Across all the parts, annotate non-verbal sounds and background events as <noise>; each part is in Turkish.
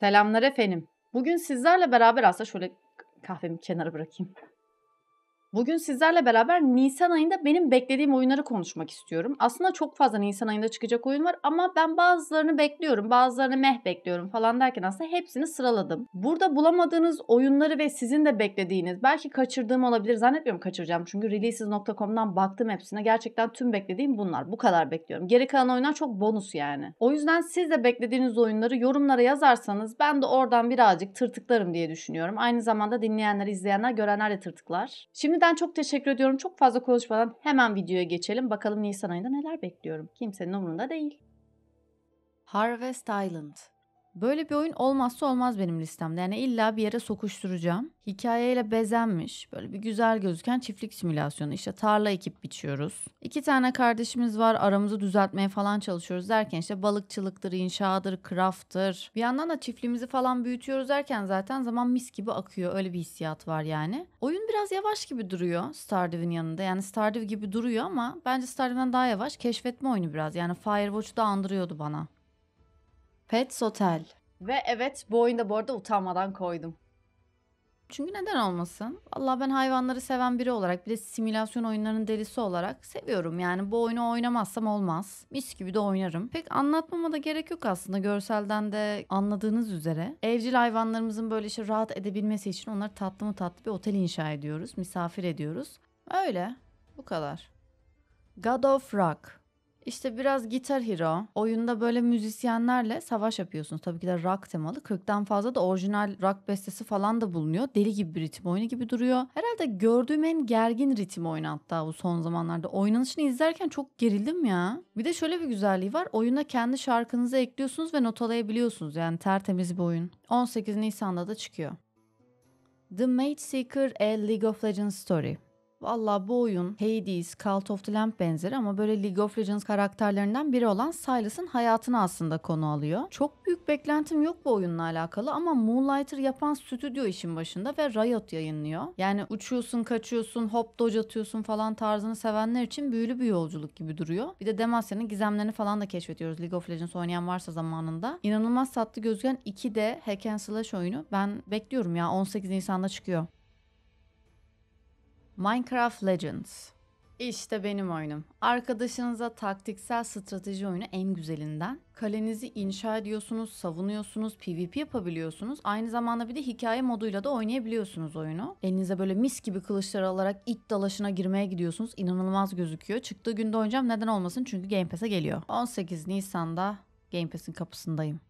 Selamlar efendim. Bugün sizlerle beraber aslında şöyle kahvemi kenara bırakayım. Bugün sizlerle beraber Nisan ayında benim beklediğim oyunları konuşmak istiyorum. Aslında çok fazla Nisan ayında çıkacak oyun var ama ben bazılarını bekliyorum, bazılarını meh bekliyorum falan derken aslında hepsini sıraladım. Burada bulamadığınız oyunları ve sizin de beklediğiniz, belki kaçırdığım olabilir zannetmiyorum kaçıracağım çünkü releases.com'dan baktım hepsine. Gerçekten tüm beklediğim bunlar. Bu kadar bekliyorum. Geri kalan oyunlar çok bonus yani. O yüzden siz de beklediğiniz oyunları yorumlara yazarsanız ben de oradan birazcık tırtıklarım diye düşünüyorum. Aynı zamanda dinleyenler, izleyenler, görenler de tırtıklar. Şimdi Şimdiden çok teşekkür ediyorum. Çok fazla konuşmadan hemen videoya geçelim. Bakalım Nisan ayında neler bekliyorum. Kimsenin umurunda değil. Harvest Island Böyle bir oyun olmazsa olmaz benim listemde. Yani illa bir yere sokuşturacağım. Hikayeyle bezenmiş, böyle bir güzel gözüken çiftlik simülasyonu. İşte tarla ekip biçiyoruz. İki tane kardeşimiz var, aramızı düzeltmeye falan çalışıyoruz derken işte balıkçılıktır, inşaattır, crafttır. Bir yandan da çiftliğimizi falan büyütüyoruz derken zaten zaman mis gibi akıyor. Öyle bir hissiyat var yani. Oyun biraz yavaş gibi duruyor Stardew'in yanında. Yani Stardew gibi duruyor ama bence Stardew'den daha yavaş. Keşfetme oyunu biraz. Yani Firewatch da andırıyordu bana. Pets Hotel. Ve evet bu oyunda bu arada utanmadan koydum. Çünkü neden olmasın? Allah ben hayvanları seven biri olarak bir de simülasyon oyunlarının delisi olarak seviyorum. Yani bu oyunu oynamazsam olmaz. Mis gibi de oynarım. Pek anlatmama da gerek yok aslında görselden de anladığınız üzere. Evcil hayvanlarımızın böyle işe rahat edebilmesi için onları tatlı mı tatlı bir otel inşa ediyoruz. Misafir ediyoruz. Öyle. Bu kadar. God of Rock. İşte biraz Gitar Hero. Oyunda böyle müzisyenlerle savaş yapıyorsunuz. Tabii ki de rock temalı. 40'tan fazla da orijinal rock bestesi falan da bulunuyor. Deli gibi bir ritim oyunu gibi duruyor. Herhalde gördüğüm en gergin ritim oyunu hatta bu son zamanlarda. Oynanışını izlerken çok gerildim ya. Bir de şöyle bir güzelliği var. Oyuna kendi şarkınızı ekliyorsunuz ve notalayabiliyorsunuz. Yani tertemiz bir oyun. 18 Nisan'da da çıkıyor. The Mate Seeker A League of Legends Story Valla bu oyun Hades, Cult of the Lamb benzeri ama böyle League of Legends karakterlerinden biri olan Silas'ın hayatını aslında konu alıyor. Çok büyük beklentim yok bu oyunla alakalı ama Moonlighter yapan stüdyo işin başında ve Riot yayınlıyor. Yani uçuyorsun, kaçıyorsun, hop dodge atıyorsun falan tarzını sevenler için büyülü bir yolculuk gibi duruyor. Bir de Demacia'nın gizemlerini falan da keşfediyoruz. League of Legends oynayan varsa zamanında. İnanılmaz tatlı gözüken 2D hack and slash oyunu. Ben bekliyorum ya 18 Nisan'da çıkıyor. Minecraft Legends. İşte benim oyunum. Arkadaşınıza taktiksel strateji oyunu en güzelinden. Kalenizi inşa ediyorsunuz, savunuyorsunuz, PvP yapabiliyorsunuz. Aynı zamanda bir de hikaye moduyla da oynayabiliyorsunuz oyunu. Elinize böyle mis gibi kılıçlar alarak it dalaşına girmeye gidiyorsunuz. İnanılmaz gözüküyor. Çıktığı günde oynayacağım. Neden olmasın? Çünkü Game Pass'e geliyor. 18 Nisan'da Game Pass'in kapısındayım.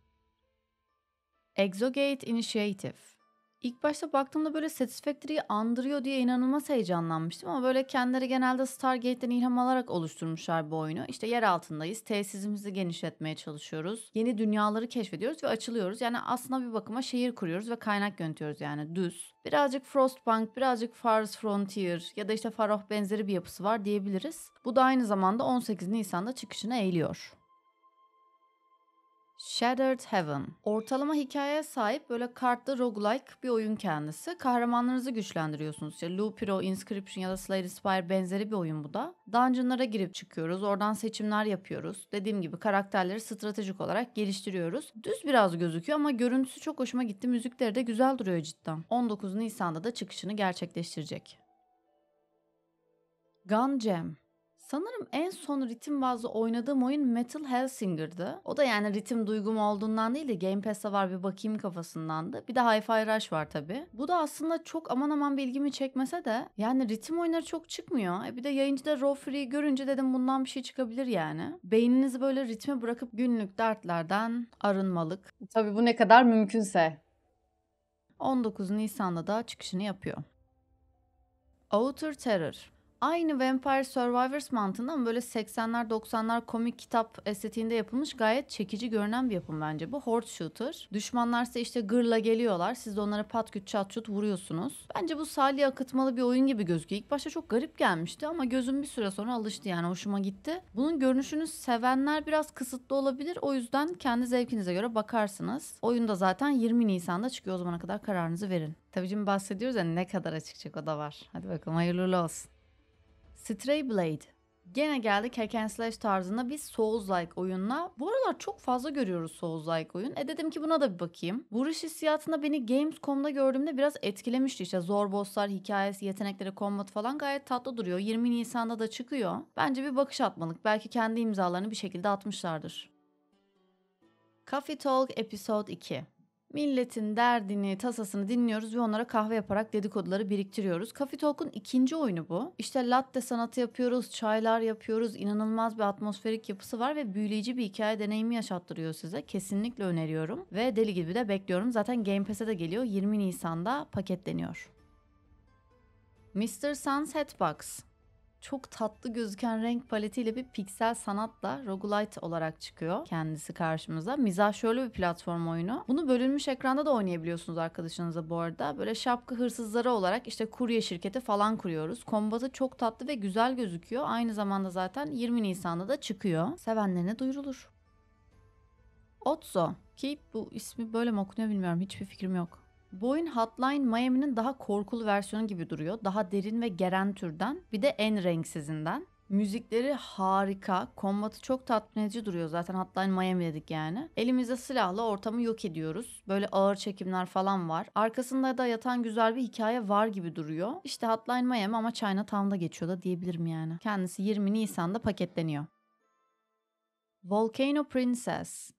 Exogate Initiative İlk başta baktığımda böyle Satisfactory'yi andırıyor diye inanılmaz heyecanlanmıştım ama böyle kendileri genelde Stargate'den ilham alarak oluşturmuşlar bu oyunu. İşte yer altındayız, tesisimizi genişletmeye çalışıyoruz, yeni dünyaları keşfediyoruz ve açılıyoruz. Yani aslında bir bakıma şehir kuruyoruz ve kaynak yönetiyoruz yani düz. Birazcık Frostpunk, birazcık Fars Frontier ya da işte Faroh benzeri bir yapısı var diyebiliriz. Bu da aynı zamanda 18 Nisan'da çıkışına eğiliyor. Shattered Heaven. Ortalama hikayeye sahip böyle kartlı roguelike bir oyun kendisi. Kahramanlarınızı güçlendiriyorsunuz. İşte Lupiro, Inscription ya da Slayer Spire benzeri bir oyun bu da. Dungeon'lara girip çıkıyoruz. Oradan seçimler yapıyoruz. Dediğim gibi karakterleri stratejik olarak geliştiriyoruz. Düz biraz gözüküyor ama görüntüsü çok hoşuma gitti. Müzikleri de güzel duruyor cidden. 19 Nisan'da da çıkışını gerçekleştirecek. Gun Jam Sanırım en son ritim bazlı oynadığım oyun Metal Hellsinger'dı. O da yani ritim duygum olduğundan değil de Game Pass'ta var bir bakayım kafasındandı. Bir de Hi-Fi Rush var tabi. Bu da aslında çok aman aman bilgimi çekmese de yani ritim oyunları çok çıkmıyor. E bir de yayıncıda Raw Free görünce dedim bundan bir şey çıkabilir yani. Beyninizi böyle ritme bırakıp günlük dertlerden arınmalık. Tabi bu ne kadar mümkünse. 19 Nisan'da da çıkışını yapıyor. Outer Terror aynı Vampire Survivors mantığında ama böyle 80'ler 90'lar komik kitap estetiğinde yapılmış gayet çekici görünen bir yapım bence bu. Horde Shooter. Düşmanlar ise işte gırla geliyorlar. Siz de onlara pat küt çat çut vuruyorsunuz. Bence bu salya akıtmalı bir oyun gibi gözüküyor. İlk başta çok garip gelmişti ama gözüm bir süre sonra alıştı yani hoşuma gitti. Bunun görünüşünü sevenler biraz kısıtlı olabilir. O yüzden kendi zevkinize göre bakarsınız. Oyun da zaten 20 Nisan'da çıkıyor. O zamana kadar kararınızı verin. Tabii şimdi bahsediyoruz ya ne kadar açıkçık o da var. Hadi bakalım hayırlı olsun. Stray Blade Gene geldik hack and slash tarzında bir Souls-like oyunla. Bu aralar çok fazla görüyoruz Souls-like oyun. E dedim ki buna da bir bakayım. Vuruş hissiyatında beni Games.com'da gördüğümde biraz etkilemişti. İşte zor bosslar, hikayesi, yetenekleri, combat falan gayet tatlı duruyor. 20 Nisan'da da çıkıyor. Bence bir bakış atmalık. Belki kendi imzalarını bir şekilde atmışlardır. Coffee Talk Episode 2 Milletin derdini, tasasını dinliyoruz ve onlara kahve yaparak dedikoduları biriktiriyoruz. Coffee Talk'un ikinci oyunu bu. İşte latte sanatı yapıyoruz, çaylar yapıyoruz. inanılmaz bir atmosferik yapısı var ve büyüleyici bir hikaye deneyimi yaşattırıyor size. Kesinlikle öneriyorum ve deli gibi de bekliyorum. Zaten Game Pass'e de geliyor. 20 Nisan'da paketleniyor. Mr. Sunset Box çok tatlı gözüken renk paletiyle bir piksel sanatla roguelite olarak çıkıyor kendisi karşımıza. Mizah şöyle bir platform oyunu. Bunu bölünmüş ekranda da oynayabiliyorsunuz arkadaşınıza bu arada. Böyle şapka hırsızları olarak işte kurye şirketi falan kuruyoruz. Kombatı çok tatlı ve güzel gözüküyor. Aynı zamanda zaten 20 Nisan'da da çıkıyor. Sevenlerine duyurulur. Otso ki bu ismi böyle mi okunuyor bilmiyorum. Hiçbir fikrim yok. Boyun Hotline Miami'nin daha korkulu versiyonu gibi duruyor. Daha derin ve geren türden. Bir de en renksizinden. Müzikleri harika. Kombatı çok tatmin edici duruyor zaten. Hotline Miami dedik yani. Elimizde silahla ortamı yok ediyoruz. Böyle ağır çekimler falan var. Arkasında da yatan güzel bir hikaye var gibi duruyor. İşte Hotline Miami ama Chinatown'da geçiyor da diyebilirim yani. Kendisi 20 Nisan'da paketleniyor. Volcano Princess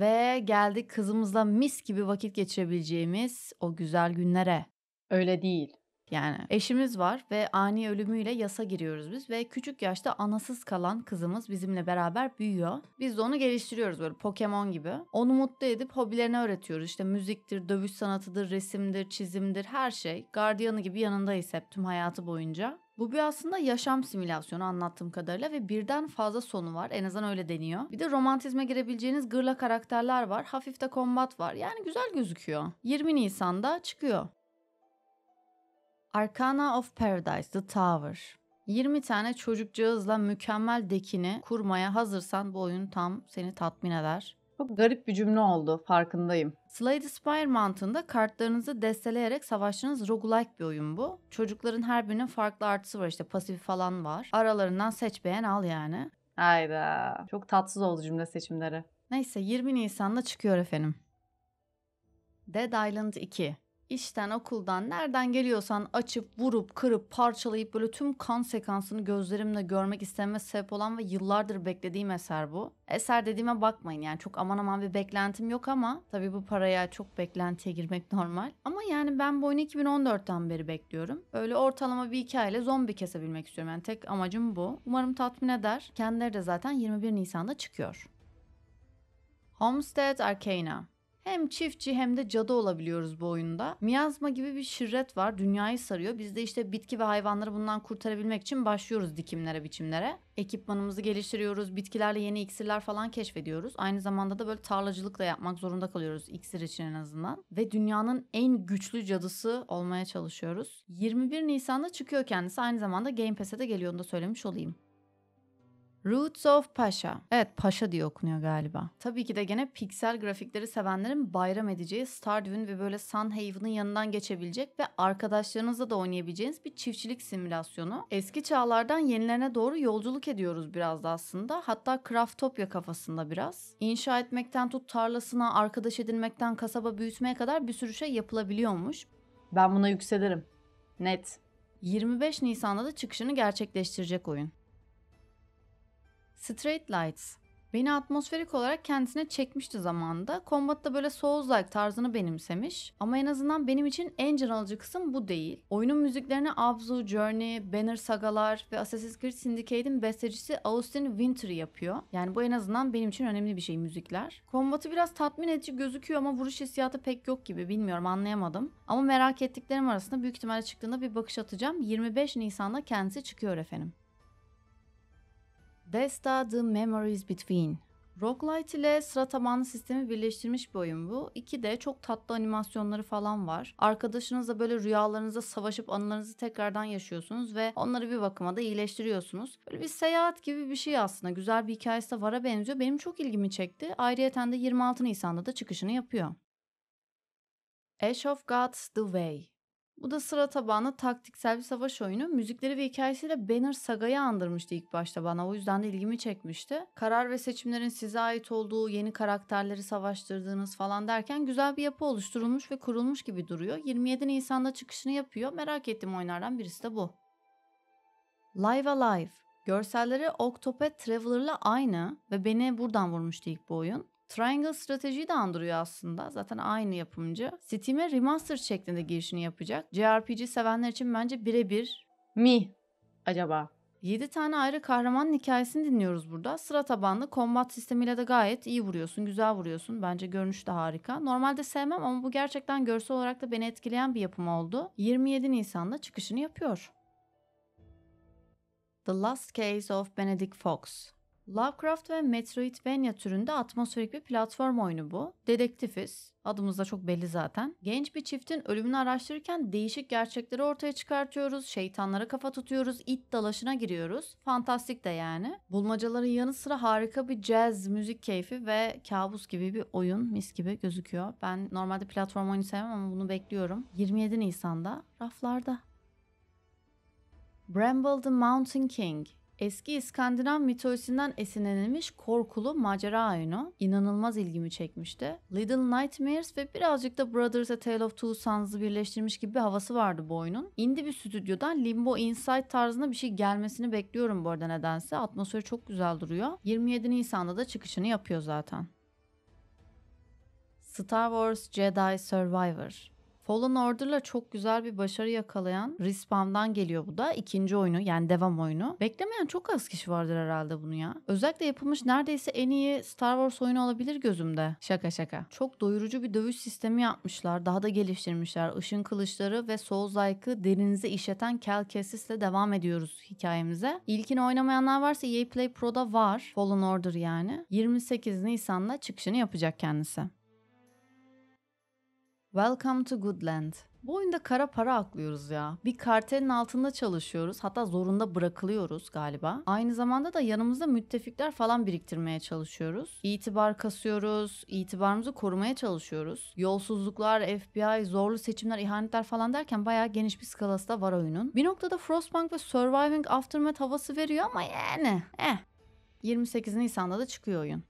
ve geldik kızımızla mis gibi vakit geçirebileceğimiz o güzel günlere. Öyle değil. Yani eşimiz var ve ani ölümüyle yasa giriyoruz biz ve küçük yaşta anasız kalan kızımız bizimle beraber büyüyor. Biz de onu geliştiriyoruz böyle Pokemon gibi. Onu mutlu edip hobilerini öğretiyoruz. İşte müziktir, dövüş sanatıdır, resimdir, çizimdir her şey. Gardiyanı gibi yanındayız hep tüm hayatı boyunca. Bu bir aslında yaşam simülasyonu anlattığım kadarıyla ve birden fazla sonu var. En azından öyle deniyor. Bir de romantizme girebileceğiniz gırla karakterler var. Hafif de kombat var. Yani güzel gözüküyor. 20 Nisan'da çıkıyor. Arcana of Paradise The Tower 20 tane çocukcağızla mükemmel dekini kurmaya hazırsan bu oyun tam seni tatmin eder. Çok garip bir cümle oldu farkındayım. Slay the Spire mantığında kartlarınızı desteleyerek savaştığınız roguelike bir oyun bu. Çocukların her birinin farklı artısı var işte pasif falan var. Aralarından seç beğen al yani. Hayda. Çok tatsız oldu cümle seçimleri. Neyse 20 Nisan'da çıkıyor efendim. Dead Island 2 işten, okuldan, nereden geliyorsan açıp, vurup, kırıp, parçalayıp böyle tüm kan sekansını gözlerimle görmek istememe sebep olan ve yıllardır beklediğim eser bu. Eser dediğime bakmayın yani çok aman aman bir beklentim yok ama tabii bu paraya çok beklentiye girmek <laughs> normal. Ama yani ben bu oyunu 2014'ten beri bekliyorum. Böyle ortalama bir hikayeyle zombi kesebilmek istiyorum. Yani tek amacım bu. Umarım tatmin eder. Kendileri de zaten 21 Nisan'da çıkıyor. Homestead Arcana hem çiftçi hem de cadı olabiliyoruz bu oyunda. Miyazma gibi bir şirret var. Dünyayı sarıyor. Biz de işte bitki ve hayvanları bundan kurtarabilmek için başlıyoruz dikimlere, biçimlere. Ekipmanımızı geliştiriyoruz. Bitkilerle yeni iksirler falan keşfediyoruz. Aynı zamanda da böyle tarlacılıkla yapmak zorunda kalıyoruz iksir için en azından. Ve dünyanın en güçlü cadısı olmaya çalışıyoruz. 21 Nisan'da çıkıyor kendisi. Aynı zamanda Game Pass'e de geliyor onu da söylemiş olayım. Roots of Pasha. Evet Paşa diye okunuyor galiba. Tabii ki de gene piksel grafikleri sevenlerin bayram edeceği Stardew'ün ve böyle Sunhaven'ın yanından geçebilecek ve arkadaşlarınızla da oynayabileceğiniz bir çiftçilik simülasyonu. Eski çağlardan yenilerine doğru yolculuk ediyoruz biraz da aslında. Hatta Craftopia kafasında biraz. İnşa etmekten tut tarlasına, arkadaş edinmekten kasaba büyütmeye kadar bir sürü şey yapılabiliyormuş. Ben buna yükselirim. Net. 25 Nisan'da da çıkışını gerçekleştirecek oyun. Straight Lights Beni atmosferik olarak kendisine çekmişti zamanında. Combat'ta böyle Souls-like tarzını benimsemiş. Ama en azından benim için en can alıcı kısım bu değil. Oyunun müziklerine Abzu, Journey, Banner Sagalar ve Assassin's Creed Syndicate'in bestecisi Austin Winter yapıyor. Yani bu en azından benim için önemli bir şey müzikler. Combat'ı biraz tatmin edici gözüküyor ama vuruş hissiyatı pek yok gibi bilmiyorum anlayamadım. Ama merak ettiklerim arasında büyük ihtimalle çıktığında bir bakış atacağım. 25 Nisan'da kendisi çıkıyor efendim. Desta The Memories Between Roguelite ile sıra tabanlı sistemi birleştirmiş bir oyun bu. İki de çok tatlı animasyonları falan var. Arkadaşınızla böyle rüyalarınızda savaşıp anılarınızı tekrardan yaşıyorsunuz ve onları bir bakıma da iyileştiriyorsunuz. Böyle bir seyahat gibi bir şey aslında. Güzel bir hikayesi de vara benziyor. Benim çok ilgimi çekti. Ayrıyeten de 26 Nisan'da da çıkışını yapıyor. Ash of Gods The Way bu da sıra tabağına taktiksel bir savaş oyunu. Müzikleri ve hikayesiyle Banner Saga'yı andırmıştı ilk başta bana. O yüzden de ilgimi çekmişti. Karar ve seçimlerin size ait olduğu, yeni karakterleri savaştırdığınız falan derken güzel bir yapı oluşturulmuş ve kurulmuş gibi duruyor. 27 Nisan'da çıkışını yapıyor. Merak ettiğim oyunlardan birisi de bu. Live Alive Görselleri Octopath Traveler'la aynı ve beni buradan vurmuştu ilk bu oyun. Triangle stratejiyi de andırıyor aslında. Zaten aynı yapımcı. Steam'e remaster şeklinde girişini yapacak. JRPG sevenler için bence birebir mi acaba? 7 tane ayrı kahramanın hikayesini dinliyoruz burada. Sıra tabanlı kombat sistemiyle de gayet iyi vuruyorsun, güzel vuruyorsun. Bence görünüş de harika. Normalde sevmem ama bu gerçekten görsel olarak da beni etkileyen bir yapım oldu. 27 Nisan'da çıkışını yapıyor. The Last Case of Benedict Fox Lovecraft ve Metroidvania türünde atmosferik bir platform oyunu bu. Dedektifiz. Adımız da çok belli zaten. Genç bir çiftin ölümünü araştırırken değişik gerçekleri ortaya çıkartıyoruz, şeytanlara kafa tutuyoruz, it dalaşına giriyoruz. Fantastik de yani. Bulmacaların yanı sıra harika bir jazz, müzik keyfi ve kabus gibi bir oyun mis gibi gözüküyor. Ben normalde platform oyunu sevmem ama bunu bekliyorum. 27 Nisan'da raflarda. Bramble the Mountain King Eski İskandinav mitolojisinden esinlenilmiş korkulu macera oyunu inanılmaz ilgimi çekmişti. Little Nightmares ve birazcık da Brothers A Tale of Two Sons'ı birleştirmiş gibi bir havası vardı bu oyunun. Indie bir stüdyodan Limbo Inside tarzında bir şey gelmesini bekliyorum bu arada nedense. Atmosferi çok güzel duruyor. 27 Nisan'da da çıkışını yapıyor zaten. Star Wars Jedi Survivor Fallen Order'la çok güzel bir başarı yakalayan Respawn'dan geliyor bu da. ikinci oyunu yani devam oyunu. Beklemeyen çok az kişi vardır herhalde bunu ya. Özellikle yapılmış neredeyse en iyi Star Wars oyunu olabilir gözümde. Şaka şaka. Çok doyurucu bir dövüş sistemi yapmışlar. Daha da geliştirmişler. Işın kılıçları ve Souls-like'ı derinize işleten Kel Kesis'le devam ediyoruz hikayemize. İlkini oynamayanlar varsa EA Play Pro'da var. Fallen Order yani. 28 Nisan'da çıkışını yapacak kendisi. Welcome to Goodland. Bu oyunda kara para aklıyoruz ya. Bir kartelin altında çalışıyoruz. Hatta zorunda bırakılıyoruz galiba. Aynı zamanda da yanımızda müttefikler falan biriktirmeye çalışıyoruz. İtibar kasıyoruz. itibarımızı korumaya çalışıyoruz. Yolsuzluklar, FBI, zorlu seçimler, ihanetler falan derken bayağı geniş bir skalası da var oyunun. Bir noktada Frostpunk ve Surviving Aftermath havası veriyor ama yani. Eh. 28 Nisan'da da çıkıyor oyun.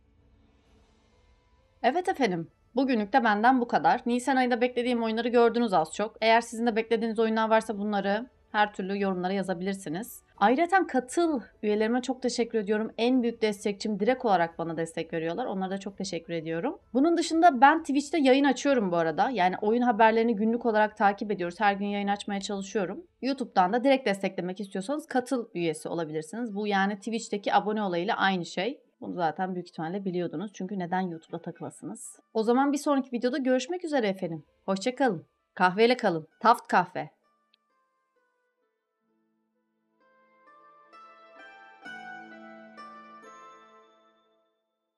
Evet efendim. Bugünlük de benden bu kadar. Nisan ayında beklediğim oyunları gördünüz az çok. Eğer sizin de beklediğiniz oyunlar varsa bunları her türlü yorumlara yazabilirsiniz. Ayrıca katıl üyelerime çok teşekkür ediyorum. En büyük destekçim direkt olarak bana destek veriyorlar. Onlara da çok teşekkür ediyorum. Bunun dışında ben Twitch'te yayın açıyorum bu arada. Yani oyun haberlerini günlük olarak takip ediyoruz. Her gün yayın açmaya çalışıyorum. YouTube'dan da direkt desteklemek istiyorsanız katıl üyesi olabilirsiniz. Bu yani Twitch'teki abone olayıyla aynı şey. Bunu zaten büyük ihtimalle biliyordunuz. Çünkü neden YouTube'da takılasınız? O zaman bir sonraki videoda görüşmek üzere efendim. Hoşçakalın. Kahveyle kalın. Taft kahve.